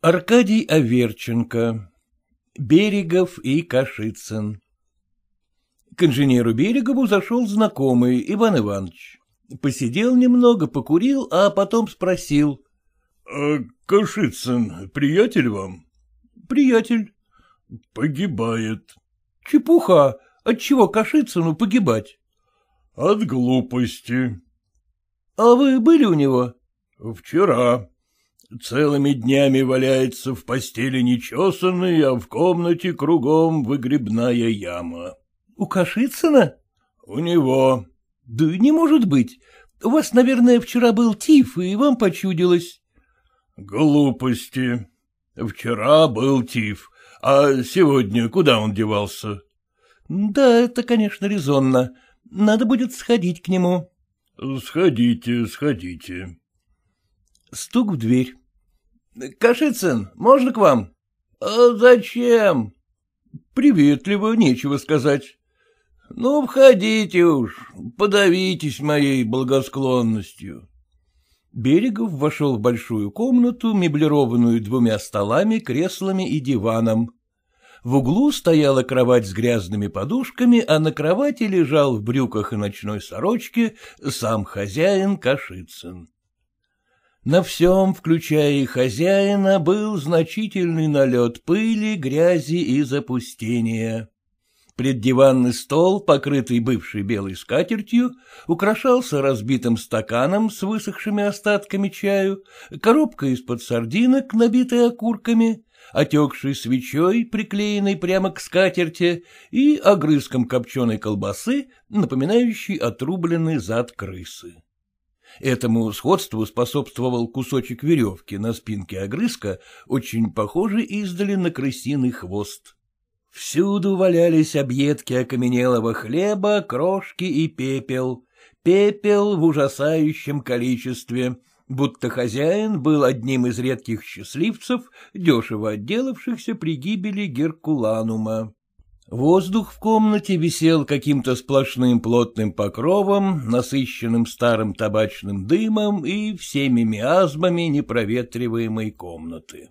Аркадий Аверченко. Берегов и Кашицын. К инженеру Берегову зашел знакомый Иван Иванович. Посидел немного, покурил, а потом спросил. «А — Кашицын, приятель вам? — Приятель. — Погибает. — Чепуха. Отчего Кашицыну погибать? — От глупости. — А вы были у него? — Вчера целыми днями валяется в постели нечесанный, а в комнате кругом выгребная яма. — У Кашицына? — У него. — Да не может быть. У вас, наверное, вчера был тиф, и вам почудилось. — Глупости. Вчера был тиф, а сегодня куда он девался? — Да, это, конечно, резонно. Надо будет сходить к нему. — Сходите, сходите. Стук в дверь. — Кашицын, можно к вам? А — зачем? — Приветливо, нечего сказать. — Ну, входите уж, подавитесь моей благосклонностью. Берегов вошел в большую комнату, меблированную двумя столами, креслами и диваном. В углу стояла кровать с грязными подушками, а на кровати лежал в брюках и ночной сорочке сам хозяин Кашицын. На всем, включая и хозяина, был значительный налет пыли, грязи и запустения. Преддиванный стол, покрытый бывшей белой скатертью, украшался разбитым стаканом с высохшими остатками чаю, коробкой из-под сардинок, набитой окурками, отекшей свечой, приклеенной прямо к скатерти, и огрызком копченой колбасы, напоминающей отрубленный зад крысы. Этому сходству способствовал кусочек веревки на спинке огрызка, очень похожий издали на крысиный хвост. Всюду валялись объедки окаменелого хлеба, крошки и пепел. Пепел в ужасающем количестве, будто хозяин был одним из редких счастливцев, дешево отделавшихся при гибели Геркуланума. Воздух в комнате висел каким-то сплошным плотным покровом, насыщенным старым табачным дымом и всеми миазмами непроветриваемой комнаты.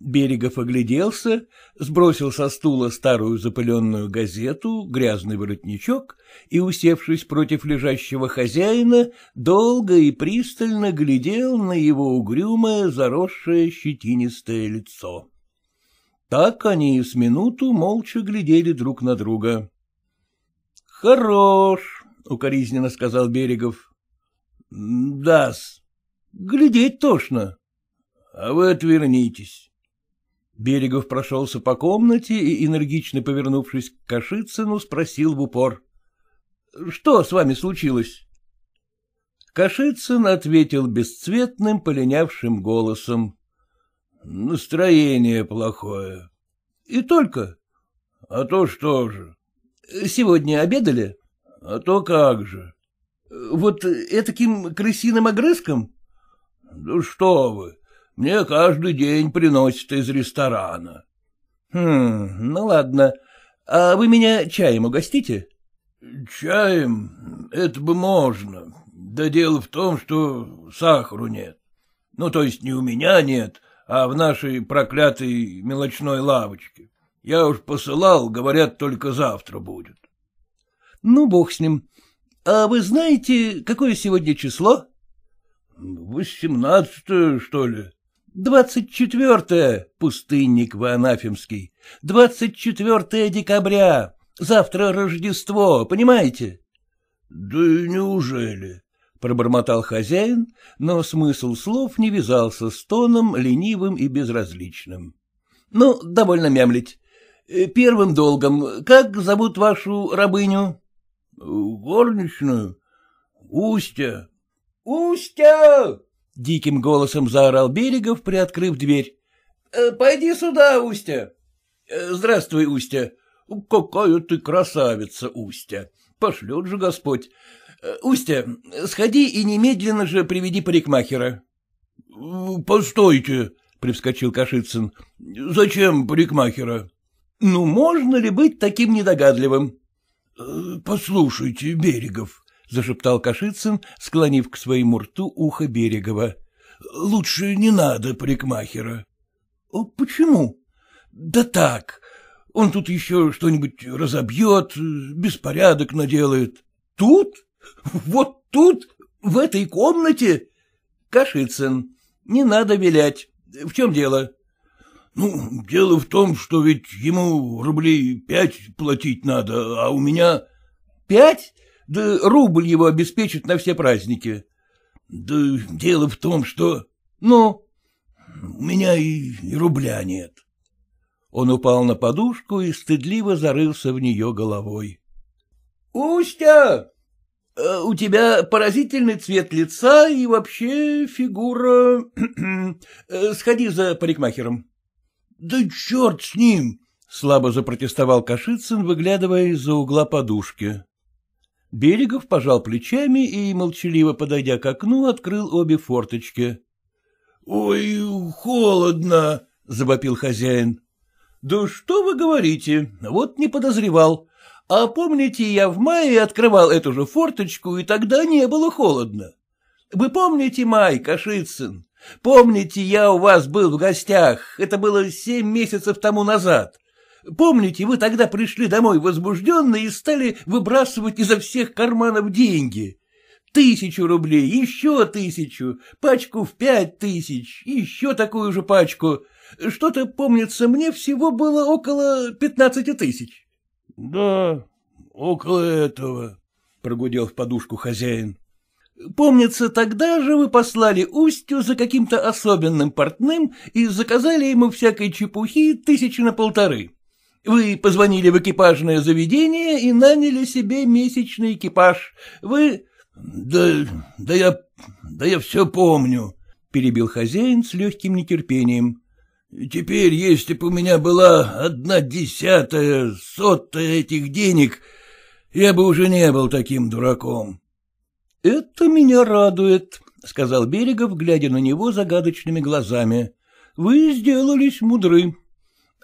Берегов огляделся, сбросил со стула старую запыленную газету, грязный воротничок и, усевшись против лежащего хозяина, долго и пристально глядел на его угрюмое, заросшее щетинистое лицо. Так они с минуту молча глядели друг на друга. — Хорош, — укоризненно сказал Берегов. — Да-с. Глядеть тошно. — А вы отвернитесь. Берегов прошелся по комнате и, энергично повернувшись к Кашицыну, спросил в упор. — Что с вами случилось? Кашицын ответил бесцветным, полинявшим голосом. Настроение плохое. И только? А то что же? Сегодня обедали? А то как же. Вот этаким крысиным огрызком? Да что вы, мне каждый день приносят из ресторана. Хм, ну ладно. А вы меня чаем угостите? Чаем? Это бы можно. Да дело в том, что сахару нет. Ну, то есть не у меня нет, а в нашей проклятой мелочной лавочке. Я уж посылал, говорят, только завтра будет. — Ну, бог с ним. А вы знаете, какое сегодня число? — Восемнадцатое, что ли. — Двадцать четвертое, пустынник вы Двадцать четвертое декабря. Завтра Рождество, понимаете? — Да неужели? — пробормотал хозяин, но смысл слов не вязался с тоном ленивым и безразличным. — Ну, довольно мямлить. Э, первым долгом, как зовут вашу рабыню? — Горничную. Устя. — Устя! — диким голосом заорал Берегов, приоткрыв дверь. «Э, — Пойди сюда, Устя. Э, — Здравствуй, Устя. — Какая ты красавица, Устя! Пошлет же Господь. Э, — Устя, сходи и немедленно же приведи парикмахера. «Э, — Постойте, — привскочил Кашицын, — зачем парикмахера? — Ну, можно ли быть таким недогадливым? Э, — Послушайте, Берегов, — зашептал Кашицын, склонив к своему рту ухо Берегова. — Лучше не надо парикмахера. — Почему? — Да так, он тут еще что-нибудь разобьет, беспорядок наделает. — Тут? — вот тут, в этой комнате? Кашицын. Не надо вилять. В чем дело? Ну, дело в том, что ведь ему рублей пять платить надо, а у меня... Пять? Да рубль его обеспечит на все праздники. Да дело в том, что... Ну? У меня и, и рубля нет. Он упал на подушку и стыдливо зарылся в нее головой. — Устя! Э, у тебя поразительный цвет лица и вообще фигура... Э, сходи за парикмахером. — Да черт с ним! — слабо запротестовал Кашицын, выглядывая из-за угла подушки. Берегов пожал плечами и, молчаливо подойдя к окну, открыл обе форточки. — Ой, холодно! — завопил хозяин. — Да что вы говорите? Вот не подозревал. А помните, я в мае открывал эту же форточку, и тогда не было холодно. Вы помните май, Кашицын? Помните, я у вас был в гостях, это было семь месяцев тому назад. Помните, вы тогда пришли домой возбужденные и стали выбрасывать изо всех карманов деньги? Тысячу рублей, еще тысячу, пачку в пять тысяч, еще такую же пачку. Что-то, помнится, мне всего было около пятнадцати тысяч. — Да, около этого, — прогудел в подушку хозяин. — Помнится, тогда же вы послали Устью за каким-то особенным портным и заказали ему всякой чепухи тысячи на полторы. Вы позвонили в экипажное заведение и наняли себе месячный экипаж. Вы... — Да, да я... да я все помню, — перебил хозяин с легким нетерпением. Теперь, если бы у меня была одна десятая, сотая этих денег, я бы уже не был таким дураком. — Это меня радует, — сказал Берегов, глядя на него загадочными глазами. — Вы сделались мудры.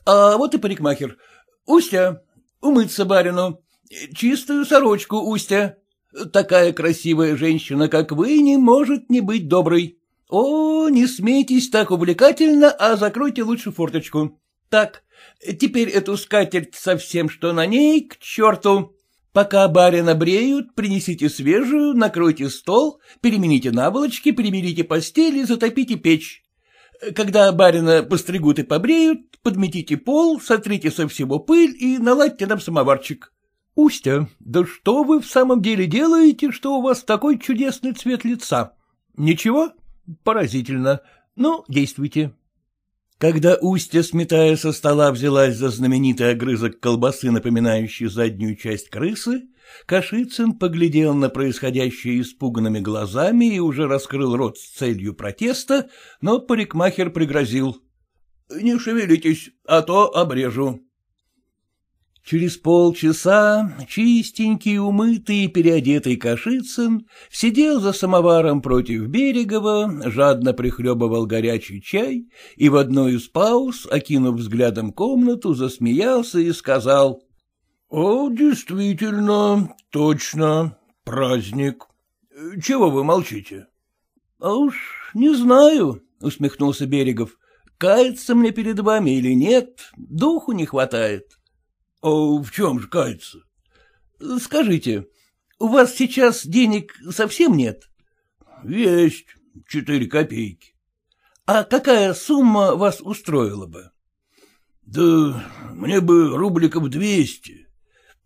А вот и парикмахер. Устя, умыться барину. Чистую сорочку, Устя. Такая красивая женщина, как вы, не может не быть доброй. О, не смейтесь так увлекательно, а закройте лучше форточку. Так, теперь эту скатерть совсем, что на ней, к черту. Пока барина бреют, принесите свежую, накройте стол, перемените наволочки, перемелите постели, затопите печь. Когда барина постригут и побреют, подметите пол, сотрите со всего пыль и наладьте нам самоварчик. — Устя, да что вы в самом деле делаете, что у вас такой чудесный цвет лица? Ничего? Поразительно. Ну, действуйте. Когда Устья, сметая со стола, взялась за знаменитый огрызок колбасы, напоминающий заднюю часть крысы, Кашицын поглядел на происходящее испуганными глазами и уже раскрыл рот с целью протеста, но парикмахер пригрозил. — Не шевелитесь, а то обрежу. Через полчаса чистенький, умытый, и переодетый Кашицын сидел за самоваром против Берегова, жадно прихлебывал горячий чай и в одной из пауз, окинув взглядом комнату, засмеялся и сказал «О, действительно, точно, праздник. Чего вы молчите?» «А уж не знаю», — усмехнулся Берегов, — «каяться мне перед вами или нет, духу не хватает». — А в чем же кается? — Скажите, у вас сейчас денег совсем нет? — Есть, четыре копейки. — А какая сумма вас устроила бы? — Да мне бы рубликов двести.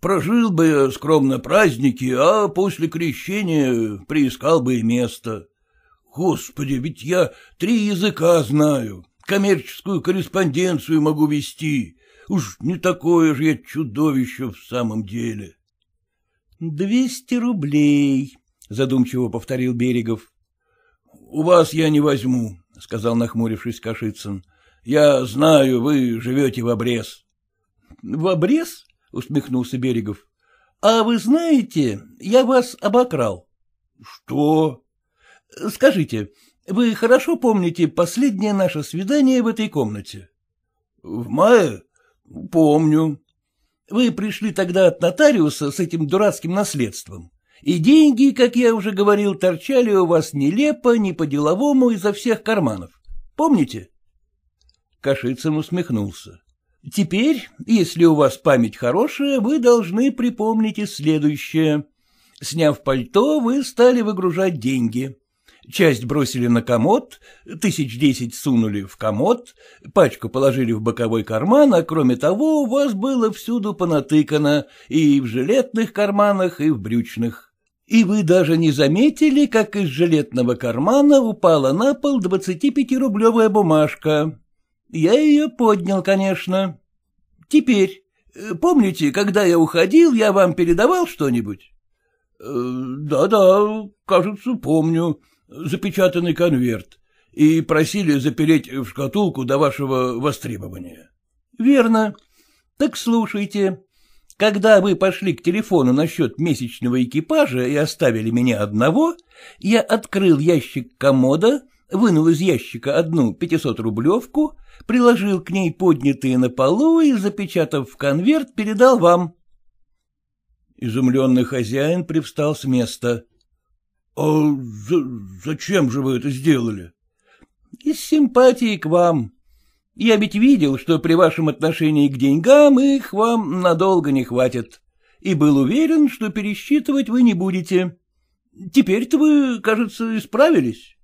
Прожил бы я скромно праздники, а после крещения приискал бы и место. Господи, ведь я три языка знаю, коммерческую корреспонденцию могу вести. Уж не такое же я чудовище в самом деле. — Двести рублей, — задумчиво повторил Берегов. — У вас я не возьму, — сказал нахмурившись Кашицын. — Я знаю, вы живете в обрез. — В обрез? — усмехнулся Берегов. — А вы знаете, я вас обокрал. — Что? — Скажите, вы хорошо помните последнее наше свидание в этой комнате? — В мае? — Помню. Вы пришли тогда от нотариуса с этим дурацким наследством. И деньги, как я уже говорил, торчали у вас нелепо, не по-деловому изо всех карманов. Помните? Кашицын усмехнулся. Теперь, если у вас память хорошая, вы должны припомнить и следующее. Сняв пальто, вы стали выгружать деньги часть бросили на комод, тысяч десять сунули в комод, пачку положили в боковой карман, а кроме того у вас было всюду понатыкано и в жилетных карманах, и в брючных. И вы даже не заметили, как из жилетного кармана упала на пол 25-рублевая бумажка. Я ее поднял, конечно. Теперь, э, помните, когда я уходил, я вам передавал что-нибудь? Э, «Да-да, кажется, помню запечатанный конверт, и просили запереть в шкатулку до вашего востребования. — Верно. Так слушайте. Когда вы пошли к телефону насчет месячного экипажа и оставили меня одного, я открыл ящик комода, вынул из ящика одну 500-рублевку, приложил к ней поднятые на полу и, запечатав в конверт, передал вам. Изумленный хозяин привстал с места. А за зачем же вы это сделали? — Из симпатии к вам. Я ведь видел, что при вашем отношении к деньгам их вам надолго не хватит, и был уверен, что пересчитывать вы не будете. Теперь-то вы, кажется, исправились.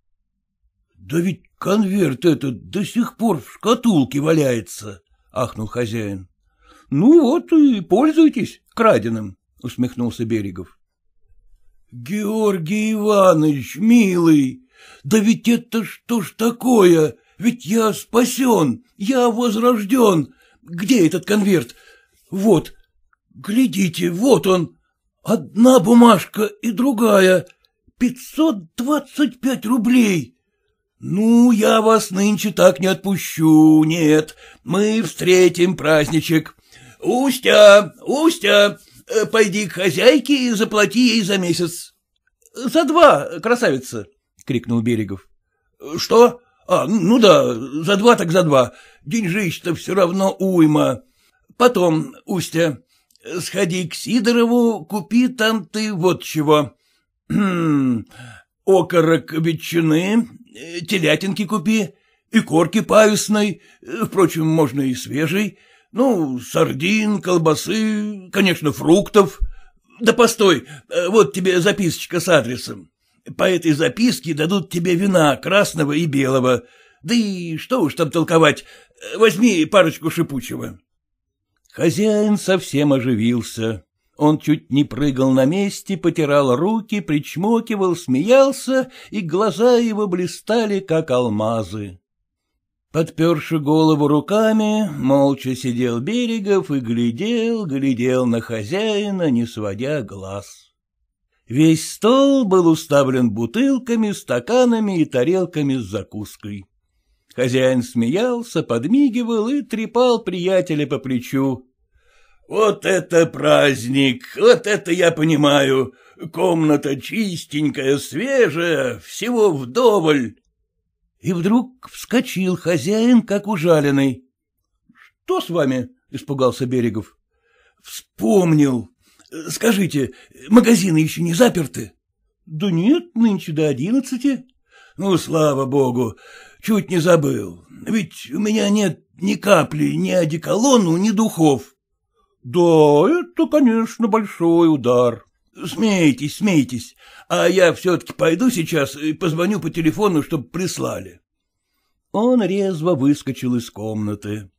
— Да ведь конверт этот до сих пор в шкатулке валяется, — ахнул хозяин. — Ну вот и пользуйтесь краденым, — усмехнулся Берегов. — Георгий Иванович, милый, да ведь это что ж такое? Ведь я спасен, я возрожден. Где этот конверт? Вот, глядите, вот он. Одна бумажка и другая. Пятьсот двадцать пять рублей. Ну, я вас нынче так не отпущу, нет. Мы встретим праздничек. Устя, Устя, Э, пойди к хозяйке и заплати ей за месяц. — За два, красавица! — крикнул Берегов. — Что? А, ну да, за два так за два. Деньжищ-то все равно уйма. Потом, Устя, сходи к Сидорову, купи там ты вот чего. Окорок ветчины, э, телятинки купи, и корки павесной, э, впрочем, можно и свежей, ну, сардин, колбасы, конечно, фруктов. Да постой, э, вот тебе записочка с адресом. По этой записке дадут тебе вина красного и белого. Да и что уж там толковать, э, возьми парочку шипучего. Хозяин совсем оживился. Он чуть не прыгал на месте, потирал руки, причмокивал, смеялся, и глаза его блистали, как алмазы. Подперши голову руками, молча сидел Берегов и глядел, глядел на хозяина, не сводя глаз. Весь стол был уставлен бутылками, стаканами и тарелками с закуской. Хозяин смеялся, подмигивал и трепал приятеля по плечу. — Вот это праздник, вот это я понимаю. Комната чистенькая, свежая, всего вдоволь. И вдруг вскочил хозяин, как ужаленный. — Что с вами? — испугался Берегов. — Вспомнил. Скажите, магазины еще не заперты? — Да нет, нынче до одиннадцати. — Ну, слава богу, чуть не забыл. Ведь у меня нет ни капли, ни одеколону, ни духов. — Да, это, конечно, большой удар. — Смейтесь, смейтесь, а я все-таки пойду сейчас и позвоню по телефону, чтобы прислали. Он резво выскочил из комнаты.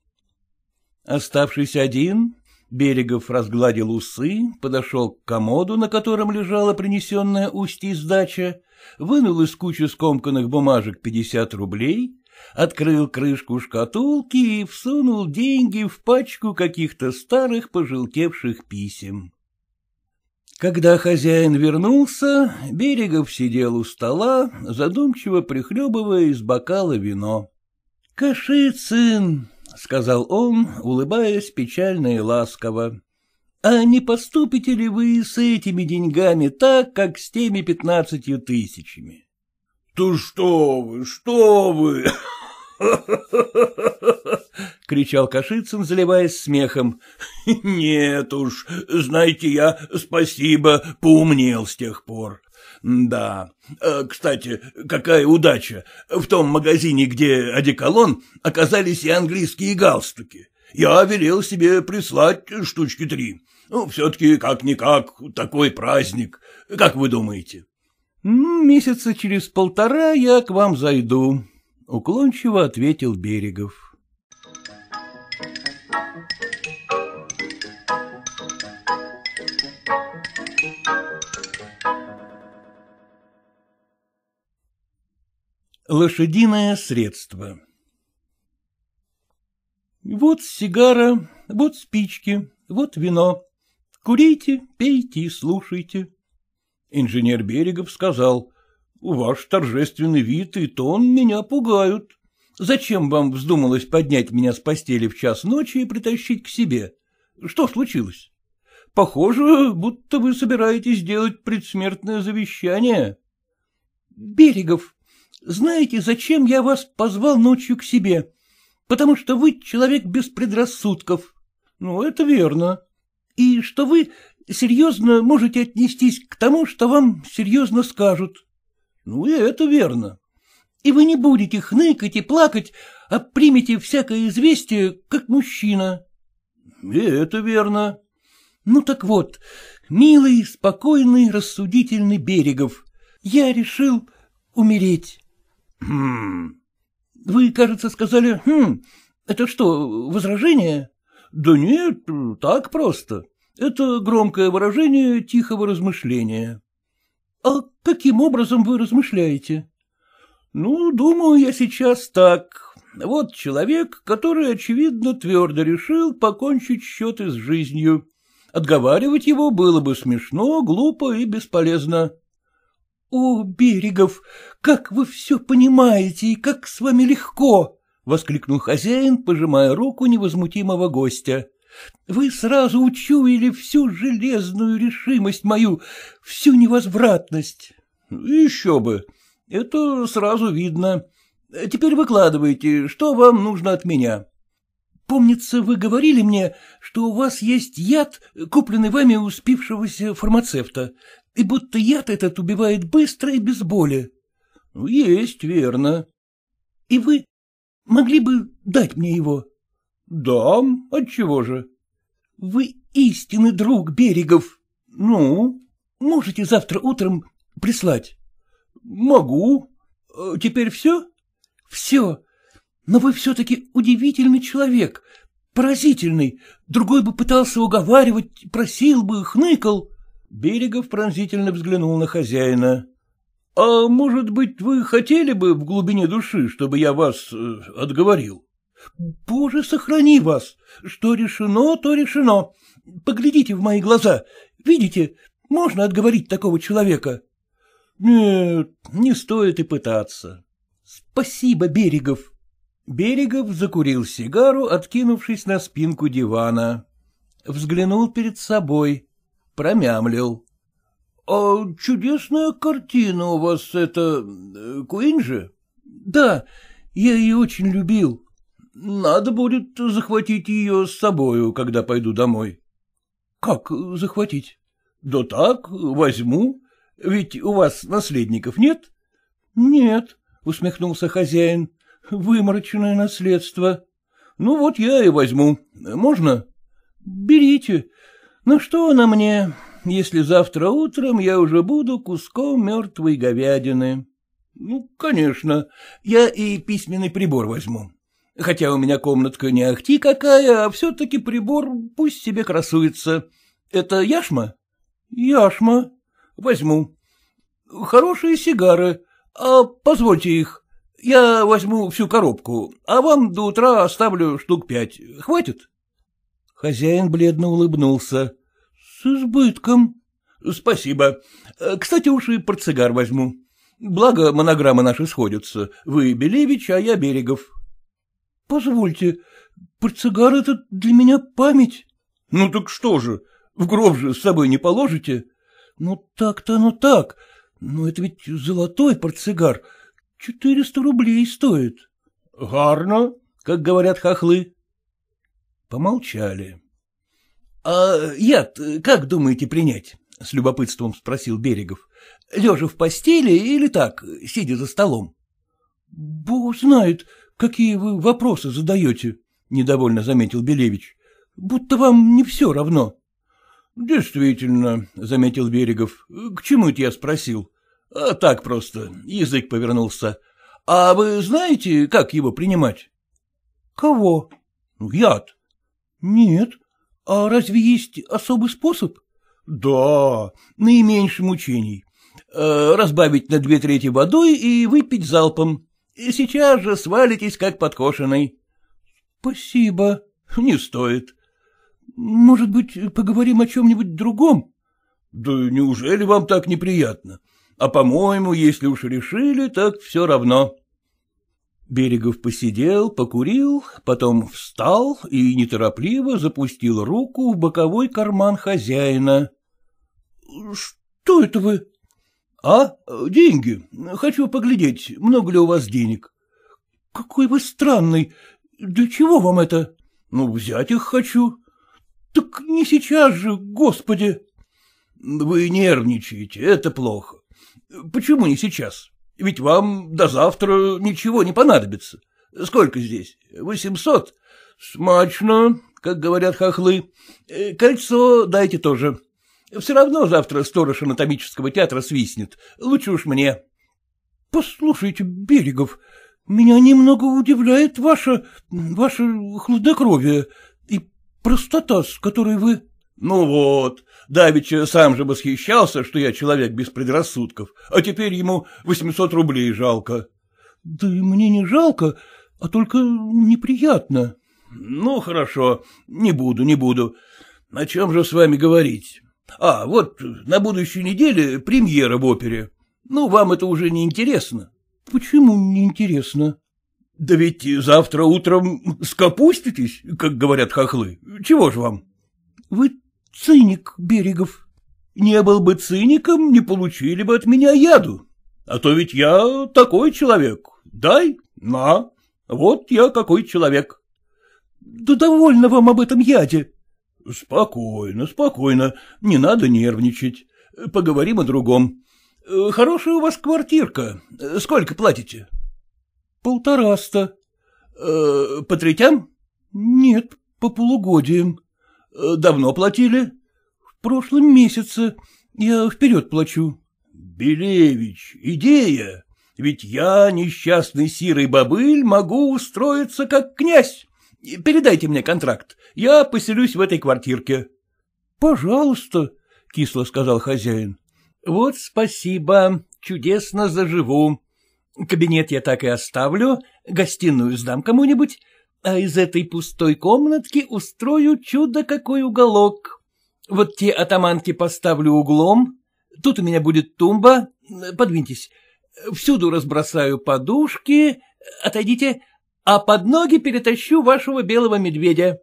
Оставшись один, Берегов разгладил усы, подошел к комоду, на котором лежала принесенная устье сдача, вынул из кучи скомканных бумажек пятьдесят рублей, открыл крышку шкатулки и всунул деньги в пачку каких-то старых пожелтевших писем. Когда хозяин вернулся, Берегов сидел у стола, задумчиво прихлебывая из бокала вино. — Кашицын, — сказал он, улыбаясь печально и ласково, — а не поступите ли вы с этими деньгами так, как с теми пятнадцатью тысячами? — То что вы, что вы! — кричал Кашицын, заливаясь смехом. — Нет уж, знаете, я, спасибо, поумнел с тех пор. Да. Э, кстати, какая удача. В том магазине, где одеколон, оказались и английские галстуки. Я велел себе прислать штучки три. Ну, все-таки, как-никак, такой праздник. Как вы думаете? — Месяца через полтора я к вам зайду, — уклончиво ответил Берегов. Лошадиное средство Вот сигара, вот спички, вот вино. Курите, пейте и слушайте. Инженер Берегов сказал — Ваш торжественный вид и тон меня пугают. Зачем вам вздумалось поднять меня с постели в час ночи и притащить к себе? Что случилось? Похоже, будто вы собираетесь сделать предсмертное завещание. Берегов, знаете, зачем я вас позвал ночью к себе? Потому что вы человек без предрассудков. Ну, это верно. И что вы серьезно можете отнестись к тому, что вам серьезно скажут. Ну, и это верно. И вы не будете хныкать и плакать, а примете всякое известие, как мужчина. И это верно. Ну так вот, милый, спокойный, рассудительный Берегов, я решил умереть. Хм. Вы, кажется, сказали «хм». Это что, возражение? Да нет, так просто. Это громкое выражение тихого размышления. А каким образом вы размышляете? — Ну, думаю, я сейчас так. Вот человек, который, очевидно, твердо решил покончить счеты с жизнью. Отговаривать его было бы смешно, глупо и бесполезно. — О, Берегов, как вы все понимаете и как с вами легко! — воскликнул хозяин, пожимая руку невозмутимого гостя. Вы сразу учуяли всю железную решимость мою, всю невозвратность. — Еще бы. Это сразу видно. Теперь выкладывайте, что вам нужно от меня. Помнится, вы говорили мне, что у вас есть яд, купленный вами у спившегося фармацевта, и будто яд этот убивает быстро и без боли. — Есть, верно. — И вы могли бы дать мне его? — Дам, отчего же. — Вы истинный друг Берегов. — Ну? — Можете завтра утром прислать? — Могу. Э, теперь все? — Все. Но вы все-таки удивительный человек, поразительный. Другой бы пытался уговаривать, просил бы, хныкал. Берегов пронзительно взглянул на хозяина. — А может быть, вы хотели бы в глубине души, чтобы я вас э, отговорил? — Боже, сохрани вас! Что решено, то решено. Поглядите в мои глаза. Видите, можно отговорить такого человека? — Нет, не стоит и пытаться. — Спасибо, Берегов. Берегов закурил сигару, откинувшись на спинку дивана. Взглянул перед собой, промямлил. — А чудесная картина у вас это... Э, Куинджи? Да, я ее очень любил. Надо будет захватить ее с собою, когда пойду домой. — Как захватить? — Да так, возьму. Ведь у вас наследников нет? — Нет, — усмехнулся хозяин. — Выморочное наследство. — Ну вот я и возьму. Можно? — Берите. Ну что она мне, если завтра утром я уже буду куском мертвой говядины? — Ну, конечно. Я и письменный прибор возьму. Хотя у меня комнатка не ахти какая, а все-таки прибор пусть себе красуется. Это яшма? Яшма. Возьму. Хорошие сигары. А позвольте их. Я возьму всю коробку, а вам до утра оставлю штук пять. Хватит? Хозяин бледно улыбнулся. — С избытком. — Спасибо. Э, кстати, уж и портсигар возьму. Благо, монограммы наши сходятся. Вы Белевич, а я Берегов. — Позвольте, портсигар — это для меня память. — Ну так что же, в гроб же с собой не положите? — Ну так-то оно так, но это ведь золотой портсигар, четыреста рублей стоит. — Гарно, как говорят хохлы. Помолчали. — А яд как думаете принять? — с любопытством спросил Берегов. — Лежа в постели или так, сидя за столом? — Бог знает, — какие вы вопросы задаете, — недовольно заметил Белевич, — будто вам не все равно. — Действительно, — заметил Берегов, — к чему это я спросил? А так просто, язык повернулся. А вы знаете, как его принимать? — Кого? «Ну, — Яд. — Нет. А разве есть особый способ? — Да, наименьше мучений э, разбавить на две трети водой и выпить залпом. И сейчас же свалитесь, как подкошенный. — Спасибо. — Не стоит. — Может быть, поговорим о чем-нибудь другом? — Да неужели вам так неприятно? А, по-моему, если уж решили, так все равно. Берегов посидел, покурил, потом встал и неторопливо запустил руку в боковой карман хозяина. — Что это вы? — А? Деньги. Хочу поглядеть, много ли у вас денег. — Какой вы странный. Для чего вам это? — Ну, взять их хочу. — Так не сейчас же, господи. — Вы нервничаете, это плохо. Почему не сейчас? Ведь вам до завтра ничего не понадобится. Сколько здесь? Восемьсот? Смачно, как говорят хохлы. Э, кольцо дайте тоже. — все равно завтра сторож анатомического театра свистнет. Лучше уж мне. — Послушайте, Берегов, меня немного удивляет ваше... ваше хладнокровие и простота, с которой вы... — Ну вот, Давича сам же восхищался, что я человек без предрассудков, а теперь ему 800 рублей жалко. — Да и мне не жалко, а только неприятно. — Ну, хорошо, не буду, не буду. О чем же с вами говорить? А, вот на будущей неделе премьера в опере. Ну, вам это уже не интересно. Почему не интересно? Да ведь завтра утром скопуститесь, как говорят хохлы. Чего ж вам? Вы циник, Берегов. Не был бы циником, не получили бы от меня яду. А то ведь я такой человек. Дай, на. Вот я какой человек. Да довольно вам об этом яде. — Спокойно, спокойно, не надо нервничать. Поговорим о другом. Хорошая у вас квартирка. Сколько платите? — Полтораста. Э, — По третям? — Нет, по полугодиям. Э, — Давно платили? — В прошлом месяце. Я вперед плачу. — Белевич, идея! Ведь я, несчастный сирый бобыль, могу устроиться как князь. Передайте мне контракт. Я поселюсь в этой квартирке. — Пожалуйста, — кисло сказал хозяин. — Вот спасибо. Чудесно заживу. Кабинет я так и оставлю, гостиную сдам кому-нибудь, а из этой пустой комнатки устрою чудо какой уголок. Вот те атаманки поставлю углом, тут у меня будет тумба, подвиньтесь, всюду разбросаю подушки, отойдите, а под ноги перетащу вашего белого медведя.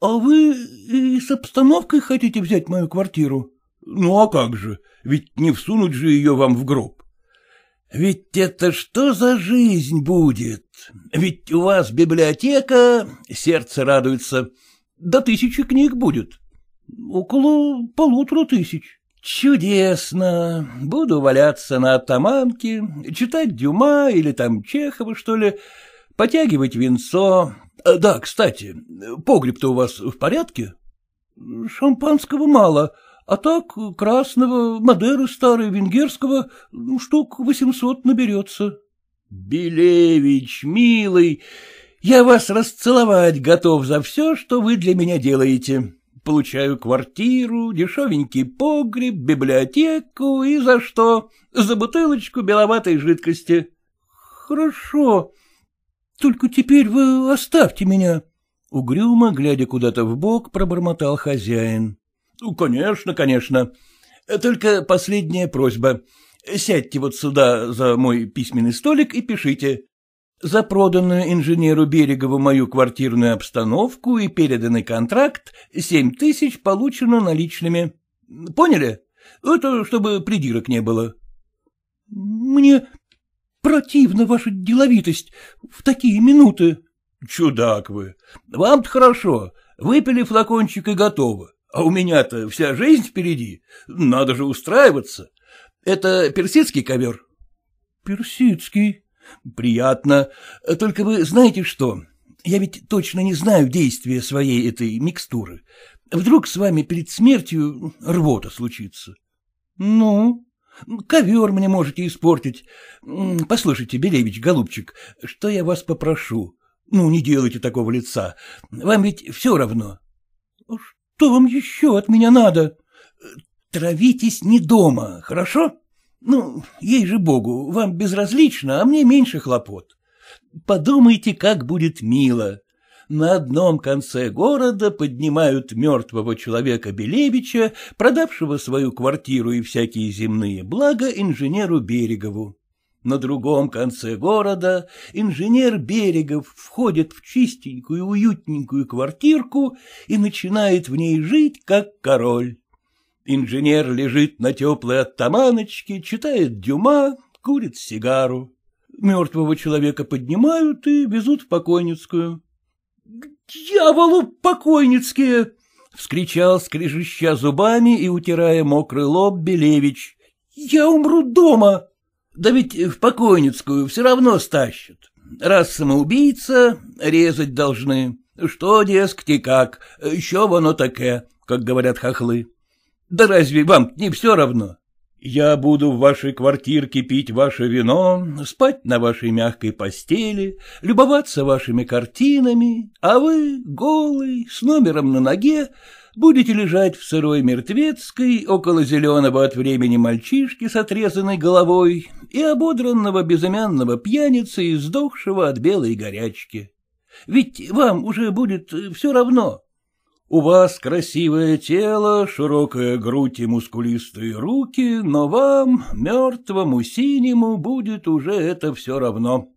— А вы и с обстановкой хотите взять мою квартиру? — Ну а как же, ведь не всунуть же ее вам в гроб. — Ведь это что за жизнь будет? Ведь у вас библиотека, сердце радуется, до тысячи книг будет. — Около полутора тысяч. «Чудесно! Буду валяться на атаманке, читать Дюма или там Чехова, что ли, потягивать винцо. Э, да, кстати, погреб-то у вас в порядке? Шампанского мало, а так красного, Мадеры старой, венгерского, ну, штук восемьсот наберется. Белевич, милый, я вас расцеловать готов за все, что вы для меня делаете. Получаю квартиру, дешевенький погреб, библиотеку и за что? За бутылочку беловатой жидкости. Хорошо, только теперь вы оставьте меня. Угрюмо, глядя куда-то в бок, пробормотал хозяин. Ну, конечно, конечно. Только последняя просьба. Сядьте вот сюда за мой письменный столик и пишите. За проданную инженеру Берегову мою квартирную обстановку и переданный контракт семь тысяч получено наличными. Поняли? Это чтобы придирок не было. — Мне Противна ваша деловитость в такие минуты. — Чудак вы! Вам-то хорошо, выпили флакончик и готово. А у меня-то вся жизнь впереди, надо же устраиваться. Это персидский ковер? — Персидский. — Приятно. Только вы знаете что? Я ведь точно не знаю действия своей этой микстуры. Вдруг с вами перед смертью рвота случится. — Ну? Ковер мне можете испортить. Послушайте, Белевич, голубчик, что я вас попрошу? Ну, не делайте такого лица. Вам ведь все равно. А что вам еще от меня надо? Травитесь не дома, хорошо? Ну, ей же богу, вам безразлично, а мне меньше хлопот. Подумайте, как будет мило на одном конце города поднимают мертвого человека Белебича, продавшего свою квартиру и всякие земные блага инженеру Берегову. На другом конце города инженер Берегов входит в чистенькую уютненькую квартирку и начинает в ней жить, как король. Инженер лежит на теплой оттаманочке, читает дюма, курит сигару. Мертвого человека поднимают и везут в покойницкую. — Дьяволу покойницкие! — вскричал, скрежеща зубами и утирая мокрый лоб Белевич. — Я умру дома! Да ведь в покойницкую все равно стащат. Раз самоубийца, резать должны. Что, дескать, и как, еще воно таке, как говорят хохлы. Да разве вам не все равно? Я буду в вашей квартирке пить ваше вино, спать на вашей мягкой постели, любоваться вашими картинами, а вы, голый, с номером на ноге, будете лежать в сырой мертвецкой около зеленого от времени мальчишки с отрезанной головой и ободранного безымянного пьяницы, издохшего от белой горячки. Ведь вам уже будет э, все равно. У вас красивое тело, широкая грудь и мускулистые руки, но вам, мертвому синему, будет уже это все равно.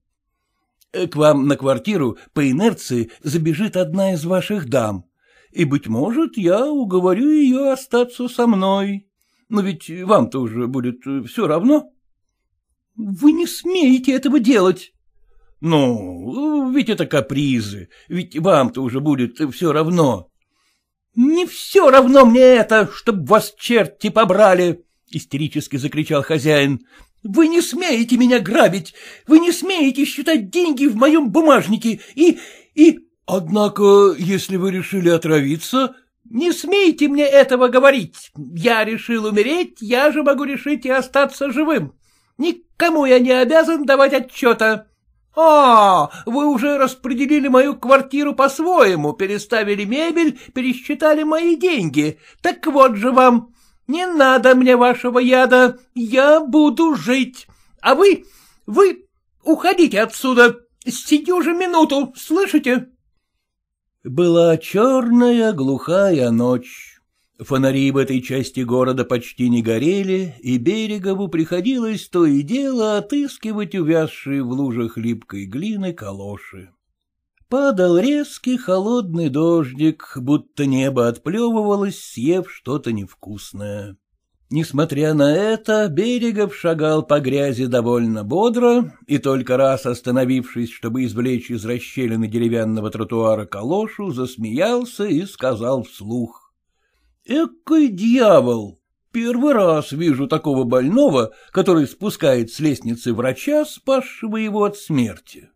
Э, к вам на квартиру по инерции забежит одна из ваших дам, и, быть может, я уговорю ее остаться со мной. Но ведь вам-то уже будет э, все равно. — Вы не смеете этого делать! — Ну, ведь это капризы, ведь вам-то уже будет э, все равно. — Не все равно мне это, чтоб вас черти побрали! — истерически закричал хозяин. — Вы не смеете меня грабить! Вы не смеете считать деньги в моем бумажнике! И... и... — Однако, если вы решили отравиться, «Не смейте мне этого говорить! Я решил умереть, я же могу решить и остаться живым. Никому я не обязан давать отчета. «А, вы уже распределили мою квартиру по-своему, переставили мебель, пересчитали мои деньги. Так вот же вам, не надо мне вашего яда, я буду жить. А вы, вы уходите отсюда, сию же минуту, слышите?» Была черная глухая ночь. Фонари в этой части города почти не горели, и Берегову приходилось то и дело отыскивать увязшие в лужах липкой глины калоши. Падал резкий холодный дождик, будто небо отплевывалось, съев что-то невкусное. Несмотря на это, Берегов шагал по грязи довольно бодро, и только раз остановившись, чтобы извлечь из расщелины деревянного тротуара калошу, засмеялся и сказал вслух. Экой дьявол! Первый раз вижу такого больного, который спускает с лестницы врача, спасшего его от смерти.